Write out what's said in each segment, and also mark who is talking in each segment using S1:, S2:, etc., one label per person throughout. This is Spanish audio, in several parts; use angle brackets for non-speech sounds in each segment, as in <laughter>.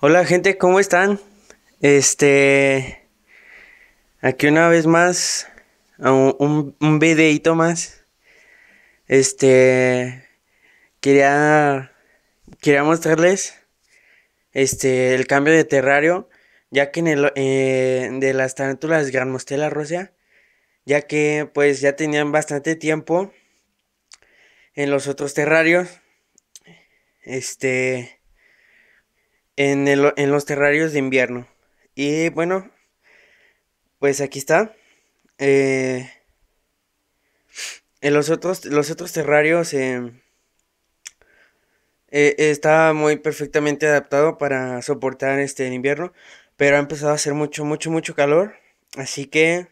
S1: Hola gente, ¿cómo están? Este... Aquí una vez más, un, un videito más. Este... Quería... Quería mostrarles este, el cambio de terrario, ya que en el, eh, de las tarántulas Gran Mostela ya que pues ya tenían bastante tiempo en los otros terrarios. Este, en, el, en los terrarios de invierno. Y bueno, pues aquí está. Eh, en los otros, los otros terrarios eh, eh, está muy perfectamente adaptado para soportar este el invierno. Pero ha empezado a hacer mucho, mucho, mucho calor. Así que,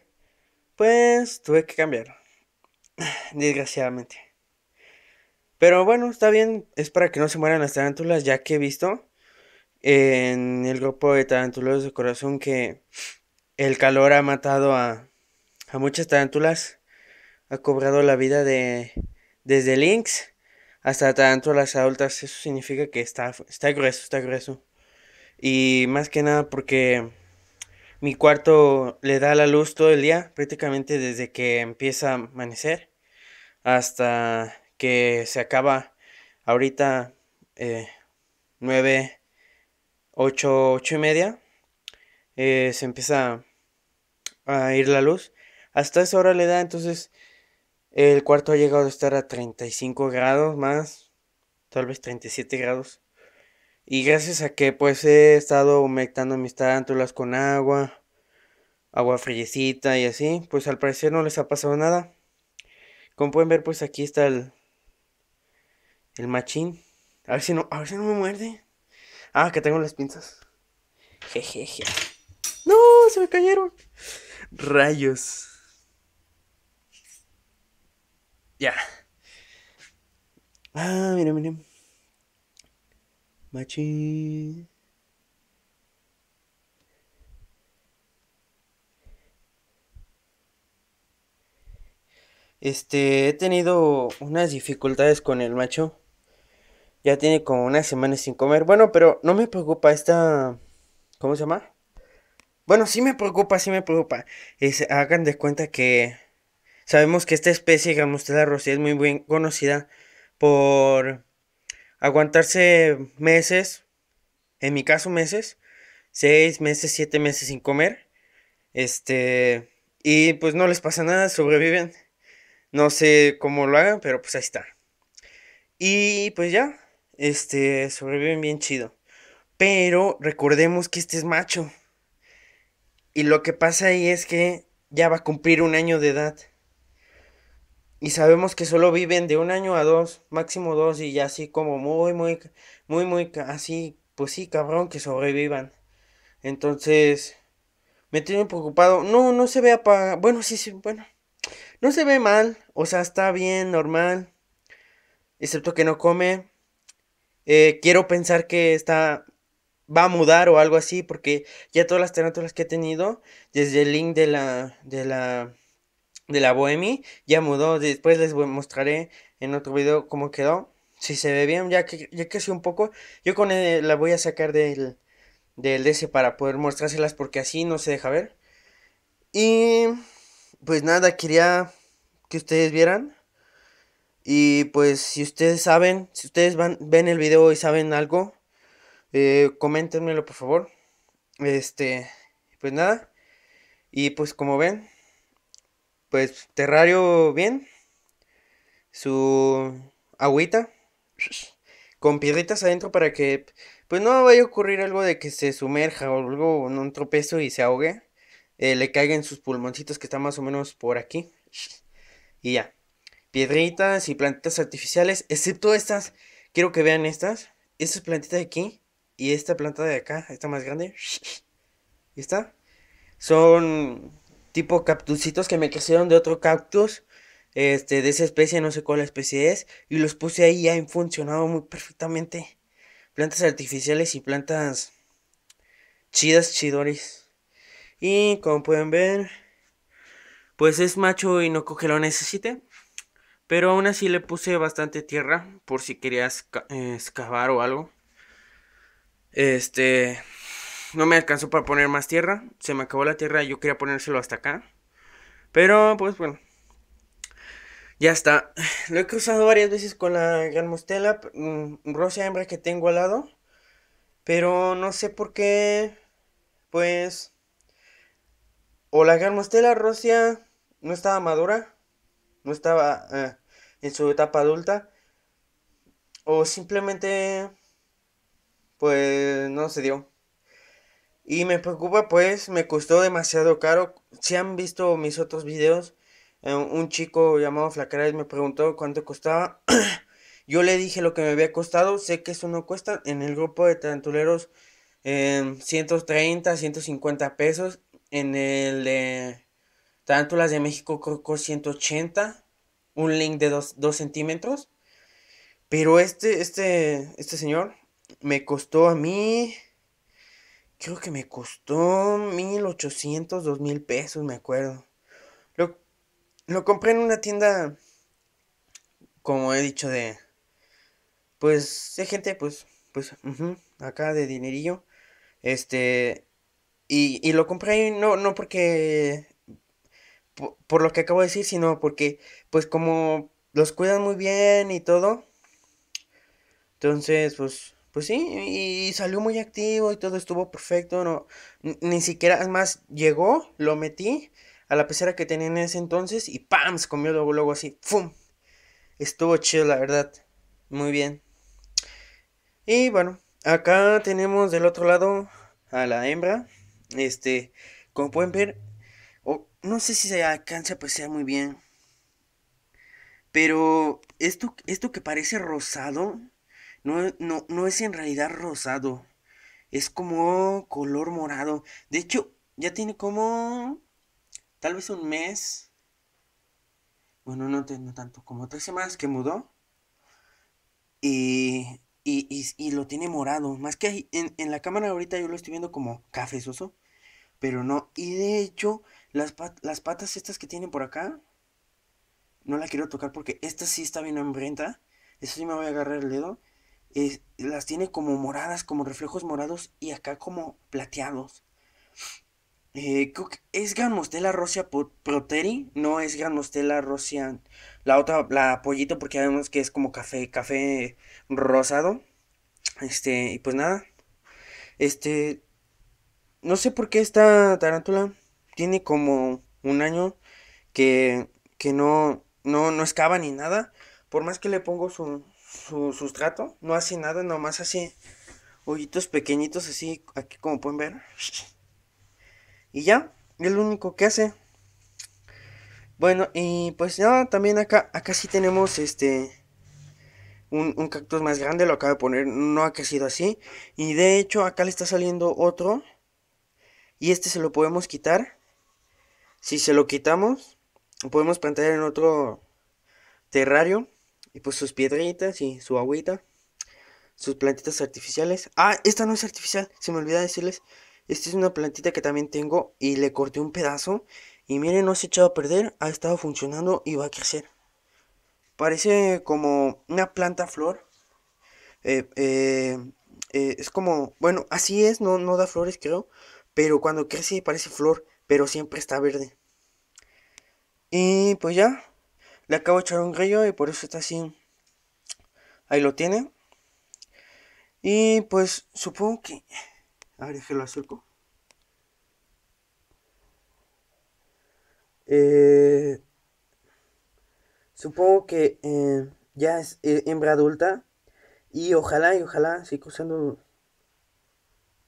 S1: pues, tuve que cambiar <sighs> Desgraciadamente. Pero bueno, está bien. Es para que no se mueran las tarántulas, ya que he visto en el grupo de tarántulas de corazón que el calor ha matado a, muchas tarántulas, ha cobrado la vida de desde lynx hasta tarántulas adultas. Eso significa que está, está grueso, está grueso. Y más que nada porque mi cuarto le da la luz todo el día, prácticamente desde que empieza a amanecer hasta que se acaba ahorita eh, 9 8, 8 y media, eh, se empieza a ir la luz. Hasta esa hora le da, entonces el cuarto ha llegado a estar a 35 grados más, tal vez 37 grados. Y gracias a que pues he estado humectando mis tarántulas con agua, agua frillecita y así, pues al parecer no les ha pasado nada. Como pueden ver, pues aquí está el, el machín. A ver si no, a ver si no me muerde. Ah, que tengo las pinzas. Jejeje. No, se me cayeron. Rayos. Ya. Ah, mira, mira. Machi. Este, he tenido unas dificultades con el macho. Ya tiene como una semana sin comer. Bueno, pero no me preocupa esta... ¿Cómo se llama? Bueno, sí me preocupa, sí me preocupa. Es, hagan de cuenta que sabemos que esta especie, la rossi, es muy bien conocida por aguantarse meses, en mi caso meses, seis meses, siete meses sin comer. Este, y pues no les pasa nada, sobreviven. No sé cómo lo hagan, pero pues ahí está. Y pues ya, este, sobreviven bien chido. Pero recordemos que este es macho. Y lo que pasa ahí es que ya va a cumplir un año de edad. Y sabemos que solo viven de un año a dos, máximo dos, y ya así como muy, muy, muy, muy, así, pues sí, cabrón, que sobrevivan. Entonces, me tiene preocupado. No, no se ve apagado. Bueno, sí, sí, bueno. No se ve mal, o sea, está bien, normal. Excepto que no come. Eh, quiero pensar que está va a mudar o algo así, porque ya todas las tarántulas que he tenido, desde el link de la, de la, de la Bohemi, ya mudó. Después les mostraré en otro video cómo quedó. Si se ve bien, ya que ya un poco. Yo con eh, la voy a sacar del, del para poder mostrárselas, porque así no se deja ver. Y pues nada, quería que ustedes vieran y pues si ustedes saben, si ustedes van, ven el video y saben algo, eh, coméntenmelo por favor. Este, pues nada. Y pues como ven, pues terrario bien. Su agüita con piedritas adentro para que pues no vaya a ocurrir algo de que se sumerja o algo en un tropezo y se ahogue. Eh, le caigan sus pulmoncitos que están más o menos por aquí. Y ya piedritas y plantitas artificiales, excepto estas. Quiero que vean estas. Estas plantitas de aquí y esta planta de acá, esta más grande. ¿Y esta? Son tipo cactusitos que me crecieron de otro cactus. Este, de esa especie, no sé cuál especie es. Y los puse ahí y han funcionado muy perfectamente. Plantas artificiales y plantas chidas, chidoris. Y como pueden ver, pues es macho y no coge lo necesite. Pero aún así le puse bastante tierra por si quería eh, excavar o algo. Este, no me alcanzó para poner más tierra. Se me acabó la tierra y yo quería ponérselo hasta acá. Pero pues bueno. Ya está. Lo he cruzado varias veces con la gran mostela mm, hembra que tengo al lado. Pero no sé por qué. Pues. O la gran mostela no estaba madura no estaba eh, en su etapa adulta o simplemente pues no se dio. Y me preocupa pues, me costó demasiado caro. Si han visto mis otros videos, eh, un chico llamado Flacaray me preguntó cuánto costaba. <clears throat> Yo le dije lo que me había costado, sé que eso no cuesta. En el grupo de tarantuleros, 130, 150 pesos. En el de tanto las de México creo que 180. Un link de 2 centímetros. Pero este, este, este señor me costó a mí. Creo que me costó 1800, 2000 pesos, me acuerdo. Lo, lo compré en una tienda, como he dicho, de. Pues, de gente, pues, pues, acá de dinerillo. Este. Y, y, lo compré no, no porque por, lo que acabo de decir, sino porque, pues como los cuidan muy bien y todo. Entonces, pues, pues sí, y, salió muy activo y todo estuvo perfecto. No, ni siquiera, más, llegó, lo metí a la pecera que tenía en ese entonces y ¡pam! Se comió luego, luego así, ¡fum! Estuvo chido, la verdad. Muy bien. Y bueno, acá tenemos del otro lado a la hembra. Este, como pueden ver, no sé si se alcanza a pues, sea muy bien. Pero esto, esto que parece rosado no, no, no es en realidad rosado. Es como color morado. De hecho, ya tiene como tal vez un mes. Bueno, no, tanto, como tres semanas que mudó. Y, y, y, lo tiene morado. Más que en, en, la cámara ahorita yo lo estoy viendo como cafezoso. Pero no. Y de hecho, las, patas estas que tienen por acá, no la quiero tocar porque esta sí está bien hambrienta. Eso sí me voy a agarrar el dedo. las tiene como moradas, como reflejos morados y acá como plateados. Eh, creo que es Gran Rosia Proteri, no es Gran Mostela La otra, la pollito, porque vemos que es como café, café rosado. Este, y pues nada. Este, no sé por qué esta tarántula tiene como un año que, no, no, no excava ni nada. Por más que le pongo su, su sustrato, no hace nada, nomás hace hoyitos pequeñitos así, aquí como pueden ver. Y ya, es lo único que hace. Bueno, y pues ya también acá, acá sí tenemos este un, un cactus más grande, lo acabo de poner, no ha crecido así. Y de hecho acá le está saliendo otro. Y este se lo podemos quitar si se lo quitamos, podemos plantar en otro terrario. Y pues sus piedritas y su agüita. Sus plantitas artificiales. Ah, esta no es artificial. Se me olvida decirles. Esta es una plantita que también tengo y le corté un pedazo. Y miren, no se ha echado a perder. Ha estado funcionando y va a crecer. Parece como una planta flor. Eh, eh, eh, es como, bueno, así es, no, no da flores creo. Pero cuando crece parece flor, pero siempre está verde. Y pues ya, le acabo de echar un grillo y por eso está así. Ahí lo tiene. Y pues supongo que... A ver, déjelo acerco. Eh, supongo que eh, ya es eh, hembra adulta. Y ojalá, y ojalá, sigo usando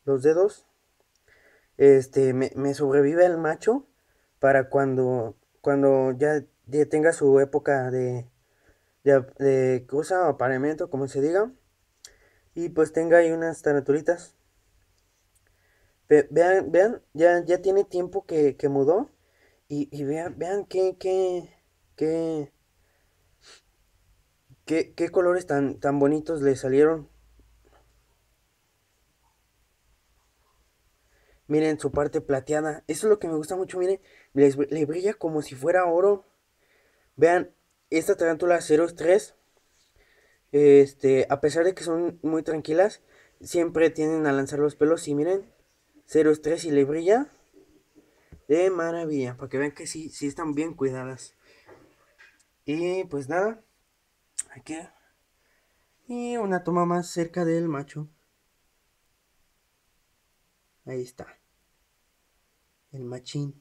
S1: los dedos. Este, me sobrevive el macho para cuando cuando ya, tenga su época de, cosa o apareamiento, como se diga, y pues tenga ahí unas taraturitas vean, vean, ya, ya tiene tiempo que, mudó. Y, vean, vean qué, qué, qué, qué colores tan, tan bonitos le salieron. Miren su parte plateada. Eso es lo que me gusta mucho. Miren, le brilla como si fuera oro. Vean, esta tarántula 03. Este, a pesar de que son muy tranquilas, siempre tienden a lanzar los pelos. Y miren, 03 y le brilla. De maravilla. Para que vean que sí, sí están bien cuidadas. Y pues nada. Aquí. Y una toma más cerca del macho. Ahí está. El machín.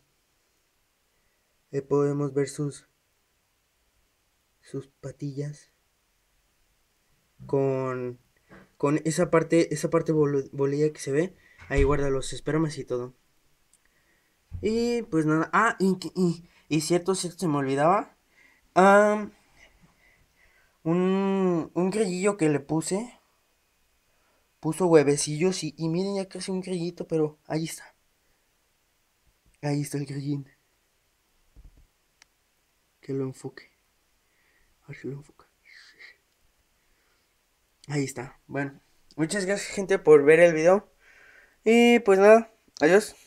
S1: Ahí podemos ver sus, sus patillas. Con, con esa parte, esa parte bolilla que se ve. Ahí guarda los espermas y todo. Y pues nada. Ah, y, y, cierto, cierto, se me olvidaba. un, un grillillo que le puse puso huevecillos y, y miren ya casi un grillito, pero ahí está. Ahí está el grillín. Que lo enfoque. A ver si lo enfoca. Ahí está. Bueno, muchas gracias gente por ver el video. Y pues nada, adiós.